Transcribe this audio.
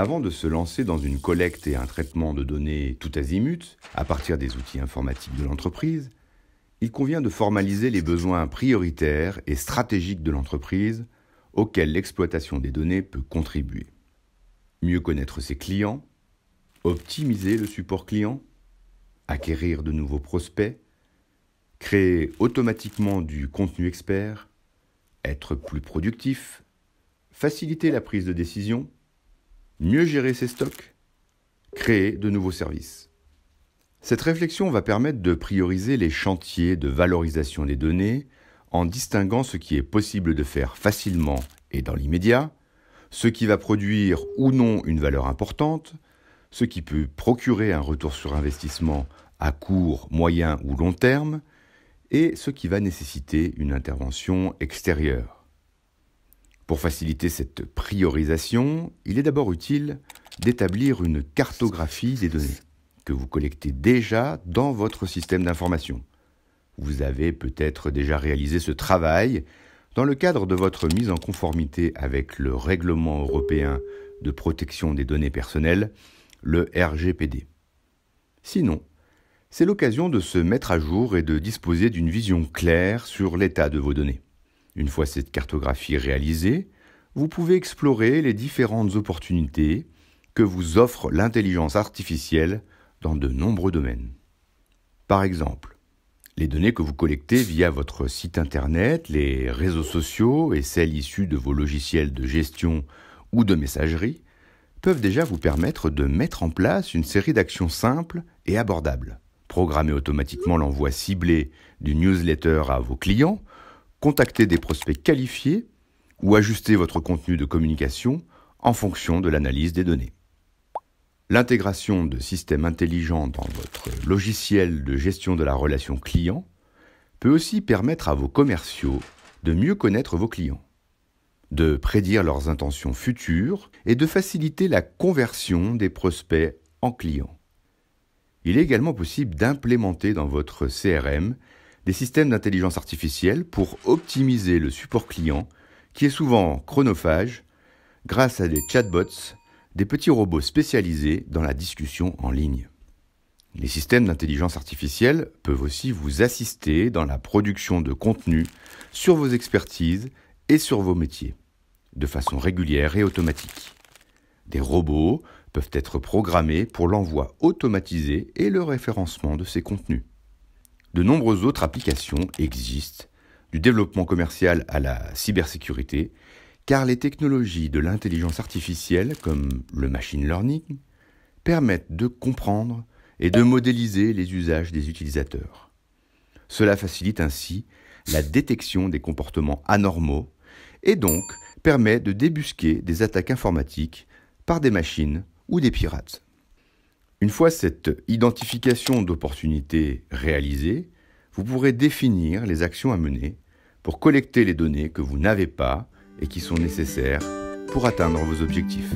Avant de se lancer dans une collecte et un traitement de données tout azimut, à partir des outils informatiques de l'entreprise, il convient de formaliser les besoins prioritaires et stratégiques de l'entreprise auxquels l'exploitation des données peut contribuer. Mieux connaître ses clients, optimiser le support client, acquérir de nouveaux prospects, créer automatiquement du contenu expert, être plus productif, faciliter la prise de décision mieux gérer ses stocks, créer de nouveaux services. Cette réflexion va permettre de prioriser les chantiers de valorisation des données en distinguant ce qui est possible de faire facilement et dans l'immédiat, ce qui va produire ou non une valeur importante, ce qui peut procurer un retour sur investissement à court, moyen ou long terme, et ce qui va nécessiter une intervention extérieure. Pour faciliter cette priorisation, il est d'abord utile d'établir une cartographie des données que vous collectez déjà dans votre système d'information. Vous avez peut-être déjà réalisé ce travail dans le cadre de votre mise en conformité avec le règlement européen de protection des données personnelles, le RGPD. Sinon, c'est l'occasion de se mettre à jour et de disposer d'une vision claire sur l'état de vos données. Une fois cette cartographie réalisée, vous pouvez explorer les différentes opportunités que vous offre l'intelligence artificielle dans de nombreux domaines. Par exemple, les données que vous collectez via votre site Internet, les réseaux sociaux et celles issues de vos logiciels de gestion ou de messagerie peuvent déjà vous permettre de mettre en place une série d'actions simples et abordables. Programmer automatiquement l'envoi ciblé du newsletter à vos clients contacter des prospects qualifiés ou ajuster votre contenu de communication en fonction de l'analyse des données. L'intégration de systèmes intelligents dans votre logiciel de gestion de la relation client peut aussi permettre à vos commerciaux de mieux connaître vos clients, de prédire leurs intentions futures et de faciliter la conversion des prospects en clients. Il est également possible d'implémenter dans votre CRM des systèmes d'intelligence artificielle pour optimiser le support client, qui est souvent chronophage, grâce à des chatbots, des petits robots spécialisés dans la discussion en ligne. Les systèmes d'intelligence artificielle peuvent aussi vous assister dans la production de contenu sur vos expertises et sur vos métiers, de façon régulière et automatique. Des robots peuvent être programmés pour l'envoi automatisé et le référencement de ces contenus. De nombreuses autres applications existent, du développement commercial à la cybersécurité, car les technologies de l'intelligence artificielle, comme le machine learning, permettent de comprendre et de modéliser les usages des utilisateurs. Cela facilite ainsi la détection des comportements anormaux et donc permet de débusquer des attaques informatiques par des machines ou des pirates. Une fois cette identification d'opportunités réalisée, vous pourrez définir les actions à mener pour collecter les données que vous n'avez pas et qui sont nécessaires pour atteindre vos objectifs.